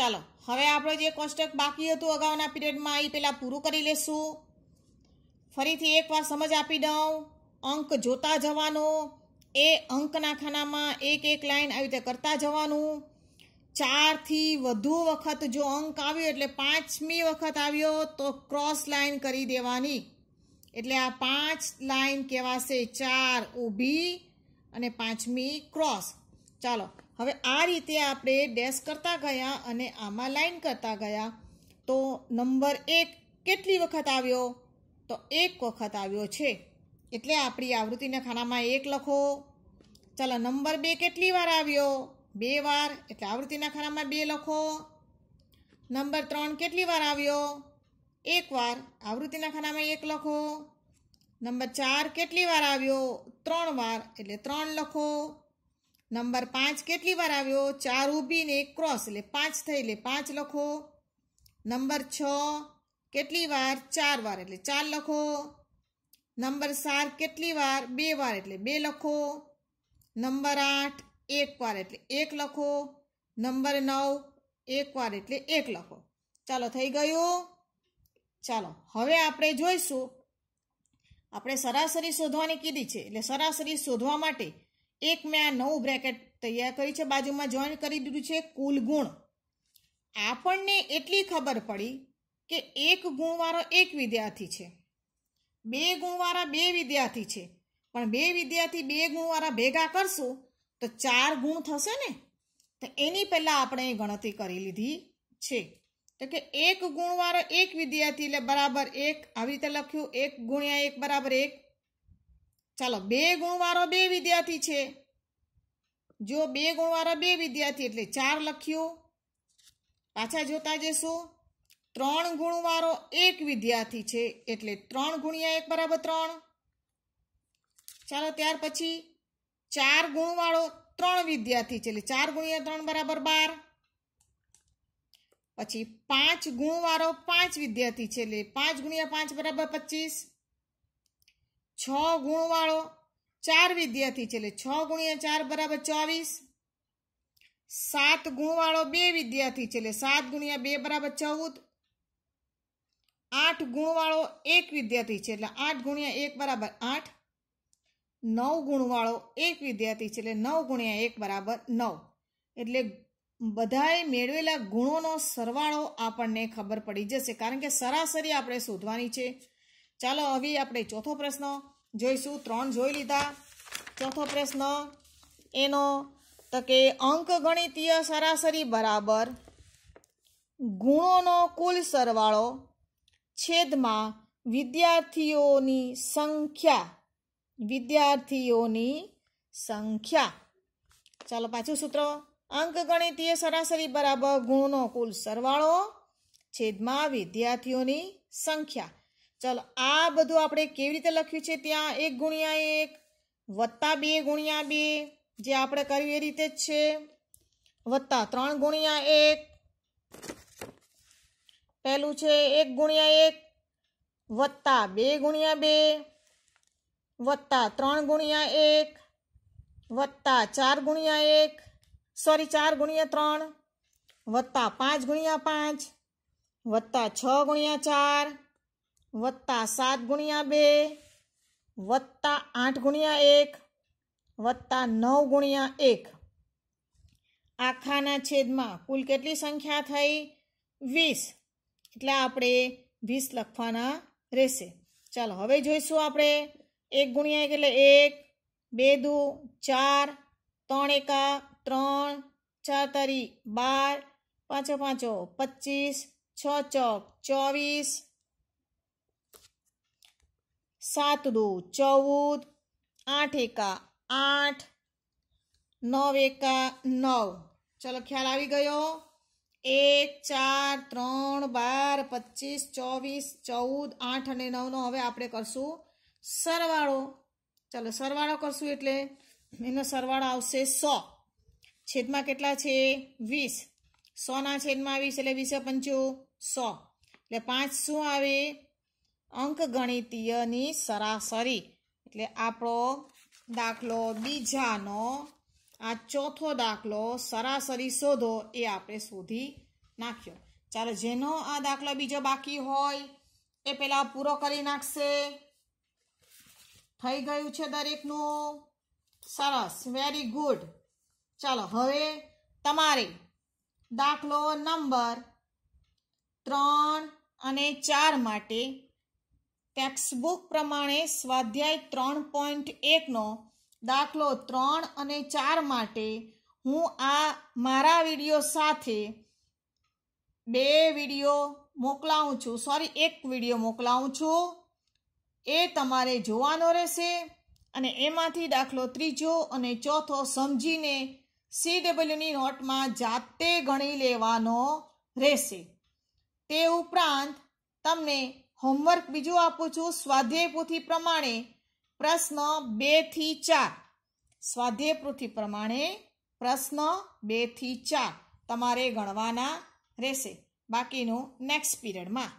ચાલો હવે આપણે જે કોન્સ્ટ્રક્ટ બાકી હતું અગાઉના પીરિયડમાં એ પહેલાં પૂરું કરી લેશું ફરીથી એકવાર સમજ આપી દઉં અંક જોતા જવાનો એ અંકના ખાનામાં એક એક લાઈન આવી રીતે કરતા જવાનું ચારથી વધુ વખત જો અંક આવ્યો એટલે પાંચમી વખત આવ્યો તો ક્રોસ લાઈન કરી દેવાની એટલે આ પાંચ લાઈન કહેવાશે ચાર ઊભી અને પાંચમી ક્રોસ ચાલો હવે આ રીતે આપણે ડેસ કરતા ગયા અને આમાં લાઈન કરતા ગયા તો નંબર એક કેટલી વખત આવ્યો તો એક વખત આવ્યો છે એટલે આપણી આવૃત્તિના ખાનામાં એક લખો ચાલો નંબર બે કેટલી વાર આવ્યો બે વાર એટલે આવૃત્તિના ખાનામાં બે લખો નંબર ત્રણ કેટલી વાર આવ્યો એક વાર આવૃત્તિના ખાનામાં એક લખો નંબર ચાર કેટલી વાર આવ્યો ત્રણ વાર એટલે ત્રણ લખો નંબર પાંચ કેટલી વાર આવ્યો ચાર ઊભી ને એક ક્રોસ એટલે પાંચ થઈ એટલે પાંચ લખો નંબર છ કેટલી વાર ચાર વાર એટલે ચાર લખો નંબર સાત કેટલી વાર બે વાર એટલે બે લખો નંબર આઠ એક વાર એટલે એક લખો નંબર નવ એક વાર એટલે એક લખો ચાલો થઈ ગયું ચાલો હવે આપણે જોઈશું આપણે સરાસરી શોધવાની કીધી છે એટલે સરાસરી શોધવા માટે એક મેં આ નવું બ્રેકેટ તૈયાર કરી છે બાજુમાં જોઈન કરી દીધું છે કુલ ગુણ આપણને એટલી ખબર પડી કે એક ગુણવાળો એક વિદ્યાર્થી છે બે ગુણવાળા બે વિદ્યાર્થી છે પણ બે વિદ્યાર્થી બે ગુણવાળા ભેગા કરશું તો ચાર ગુણ થશે ને તો એની પહેલાં આપણે ગણતરી કરી લીધી છે તો કે એક ગુણવાળો એક વિદ્યાર્થી એટલે બરાબર એક આવી રીતે લખ્યું એક ગુણ્યા એક બરાબર એક ચાલો બે ગુણવાળો બે વિદ્યાર્થી છે જો બે ગુણવાળો બે વિદ્યાર્થી એટલે ચાર લખ્યું પાછા જોતા જશું ત્રણ ગુણવાળો એક વિદ્યાર્થી છે એટલે ત્રણ ગુણ્યા એક બરાબર ત્રણ ચાલો ત્યાર પછી ચાર ગુણવાળો ત્રણ વિદ્યાર્થી છે એટલે ચાર ગુણ્યા ત્રણ બરાબર બાર પછી પાંચ ગુણવાળો પાંચ વિદ્યાર્થી છે એટલે પાંચ ગુણ્યા પાંચ બરાબર પચીસ છ ગુણવાળો ચાર વિદ્યાર્થી છે એટલે છ ગુણ્યા ચાર બરાબર ચોવીસ સાત ગુણવાળો બે વિદ્યાર્થી છે એટલે સાત ગુણ્યા બે બરાબર ચૌદ આઠ ગુણવાળો એક વિદ્યાર્થી છે એટલે આઠ ગુણ્યા એક બરાબર આઠ નવ ગુણવાળો એક વિદ્યાર્થી છે એટલે નવ ગુણ્યા એક બરાબર નવ એટલે બધાએ મેળવેલા ગુણોનો સરવાળો આપણને ખબર પડી જશે કારણ કે સરાસરી આપણે શોધવાની છે ચાલો હવે આપણે ચોથો પ્રશ્ન જોઈશું ત્રણ જોઈ લીધા ચોથો પ્રશ્ન એનો તો કે અંક ગણિતીય સરાસરી બરાબર ગુણોનો કુલ સરવાળો છેદમાં વિદ્યાર્થીઓની સંખ્યા વિદ્યાર્થીઓની સંખ્યા ચાલો પાછું સૂત્ર અંકગણિતીય સરાસરી બરાબર ગુણનો કુલ સરવાળો છેદમાં વિદ્યાર્થીઓની સંખ્યા ચલો આ બધું આપણે કેવી રીતે લખ્યું છે ત્યાં એક ગુણ્યા એક વત્તા બે ગુણ્યા બે જે આપણે કર્યું એ રીતે જ છે વત્તા ત્રણ ગુણ્યા એક પહેલું છે એક ગુણ્યા એક વત્તા બે ગુણ્યા બે વત્તા ત્રણ ગુણ્યા એક વત્તા ચાર ગુણ્યા એક સોરી ચાર ગુણ્યા ત્રણ વત્તા પાંચ ગુણ્યા પાંચ વત્તા છ ગુણ્યા ચાર વત્તા સાત ગુણ્યા બે વત્તા આઠ ગુણ્યા એક વત્તા નવ ગુણ્યા એક આખાના છેદમાં કુલ કેટલી સંખ્યા થઈ વીસ એટલે આપણે વીસ લખવાના રહેશે ચાલો હવે જોઈશું આપણે એક ગુણ્યા એક એટલે એક બે દુ ચાર ત્રણ એકા ત્રણ ચાર તારી બાર પાંચો પાંચો પચીસ છ ચોક ચોવીસ સાત દુ ચૌદ આઠ એકા આઠ નવ એકા નવ ચલો ખ્યાલ આવી ગયો એક ચાર ત્રણ બાર પચીસ ચોવીસ ચૌદ આઠ અને નવનો હવે આપણે કરશું સરવાળો ચલો સરવાળો કરશું એટલે એનો સરવાળો આવશે સો છેદમાં કેટલા છે વીસ સોના છેદમાં વીસ એટલે વીસે પંચો સો એટલે પાંચ શું આવે અંકગણિતીયની સરાસરી એટલે આપણો દાખલો બીજાનો આ ચોથો દાખલો સરાસરી શોધો એ આપણે શોધી નાખ્યો ચાલો જેનો આ દાખલો બીજો બાકી હોય એ પહેલાં પૂરો કરી નાખશે થઈ ગયું છે દરેકનું સરસ વેરી ગુડ ચાલો હવે તમારે દાખલો નંબર ત્રણ અને ચાર માટે ટેક્સબુક પ્રમાણે સ્વાધ્યાય ત્રણ પોઈન્ટ એકનો દાખલો ત્રણ અને ચાર માટે હું આ મારા વિડીયો સાથે બે વિડીયો મોકલાવું છું સોરી એક વિડીયો મોકલાવું છું એ તમારે જોવાનો રહેશે અને એમાંથી દાખલો ત્રીજો અને ચોથો સમજીને સી ડબલ્યુની નોટમાં જાતે ગણી લેવાનો રહેશે તે ઉપરાંત તમને હોમવર્ક બીજું આપું છું સ્વાધ્યાય પોથી પ્રમાણે પ્રશ્ન બે થી ચાર સ્વાધ્યાય પોથી પ્રમાણે પ્રશ્ન બે થી ચાર તમારે ગણવાના રહેશે બાકીનું નેક્સ્ટ પીરિયડમાં